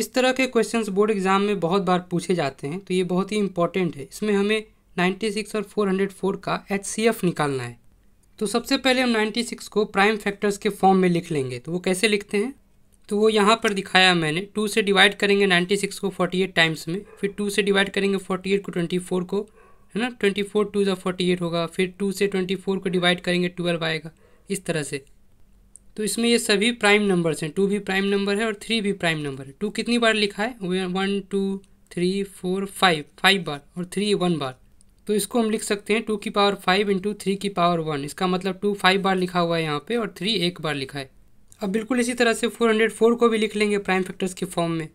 इस तरह के क्वेश्चंस बोर्ड एग्ज़ाम में बहुत बार पूछे जाते हैं तो ये बहुत ही इंपॉर्टेंट है इसमें हमें 96 और 404 का एच निकालना है तो सबसे पहले हम 96 को प्राइम फैक्टर्स के फॉर्म में लिख लेंगे तो वो कैसे लिखते हैं तो वो यहाँ पर दिखाया मैंने टू से डिवाइड करेंगे नाइन्टी को फोर्टी टाइम्स में फिर टू से डिवाइड करेंगे फोर्टी को ट्वेंटी को है ना ट्वेंटी फोर टू ज़ा फोर्टी होगा फिर टू से ट्वेंटी को डिवाइड करेंगे ट्वेल्व आएगा इस तरह से तो इसमें ये सभी प्राइम नंबर्स हैं टू भी प्राइम नंबर है और थ्री भी प्राइम नंबर है टू कितनी बार लिखा है one two three four five five बार और थ्री वन बार तो इसको हम लिख सकते हैं टू की पावर फाइव इंटू थ्री की पावर वन इसका मतलब टू फाइव बार लिखा हुआ है यहाँ पे और थ्री एक बार लिखा है अब बिल्कुल इसी तरह से फोर हंड्रेड फोर को भी लिख लेंगे प्राइम फैक्टर्स के फॉर्म में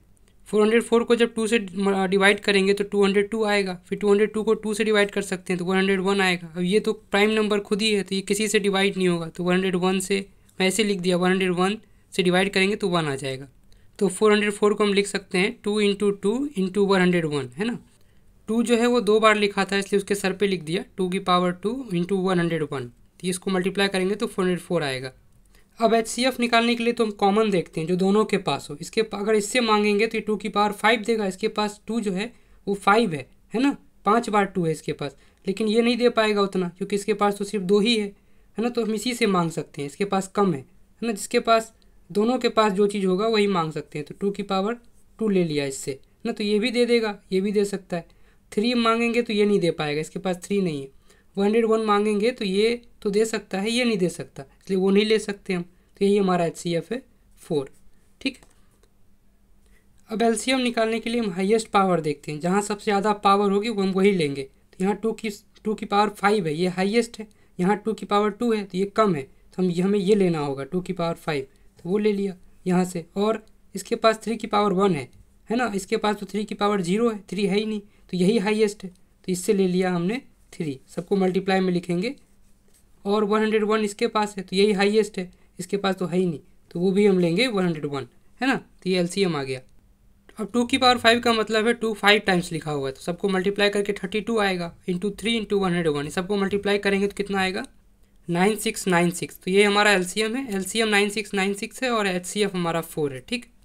फोर हंड्रेड फोर को जब टू से डिवाइड करेंगे तो टू हंड्रेड टू आएगा फिर टू हंड्रेड टू को टू से डिवाइड कर सकते हैं तो वन हंड्रेड वन आएगा अब ये तो प्राइम नंबर खुद ही है तो ये किसी से डिवाइड नहीं होगा तो वन हंड्रेड वन से मैं ऐसे लिख दिया वन हंड्रेड वन से डिवाइड करेंगे तो वन आ जाएगा तो फोर हंड्रेड फोर को हम लिख सकते हैं two into two into one hundred one है ना टू जो है वो दो बार लिखा था इसलिए उसके सर पे लिख दिया टू की power two into one hundred one तो इसको मल्टीप्लाई करेंगे तो फोर हंड्रेड फोर आएगा अब एच सी एफ निकालने के लिए तो हम कॉमन देखते हैं जो दोनों के पास हो इसके अगर इससे मांगेंगे तो ये टू की पावर फाइव देगा इसके पास टू जो है वो फाइव है है ना पाँच बार टू है इसके पास लेकिन ये नहीं दे पाएगा उतना क्योंकि इसके पास तो सिर्फ दो ही है है ना तो हम इसी से मांग सकते हैं इसके पास कम है है ना जिसके पास दोनों के पास जो चीज़ होगा वही मांग सकते हैं तो टू की पावर टू ले लिया इससे है ना तो ये भी दे देगा ये भी दे सकता है थ्री मांगेंगे तो ये नहीं दे पाएगा इसके पास थ्री नहीं है वन हंड्रेड वन मांगेंगे तो ये तो दे सकता है ये नहीं दे सकता इसलिए वो नहीं ले सकते हम तो यही हमारा एच सी एफ है फोर ठीक अब एलसीएम निकालने के लिए हम हाइएस्ट पावर देखते हैं जहाँ सबसे ज़्यादा पावर होगी वो हम वही लेंगे तो यहाँ टू की टू की पावर फाइव है ये हाइएस्ट है यहाँ टू की पावर टू है तो ये कम है तो हम हमें ये लेना होगा टू की पावर फाइव तो वो ले लिया यहाँ से और इसके पास थ्री की पावर वन है है ना इसके पास तो थ्री की पावर जीरो है थ्री है ही नहीं तो यही हाईएस्ट है तो इससे ले लिया हमने थ्री सबको मल्टीप्लाई में लिखेंगे और वन हंड्रेड वन इसके पास है तो यही हाईएस्ट है इसके पास तो है ही नहीं तो वो भी हम लेंगे वन हंड्रेड वन है ना तो ये एम आ गया अब टू की पावर फाइव का मतलब है टू फाइव टाइम्स लिखा हुआ है तो सबको मल्टीप्लाई करके थर्टी टू आएगा into three into one hundred one सबको मल्टीप्लाई करेंगे तो कितना आएगा नाइन सिक्स नाइन सिक्स तो ये हमारा एल है L C M nine six nine six है और एच सी एफ हमारा फोर है ठीक है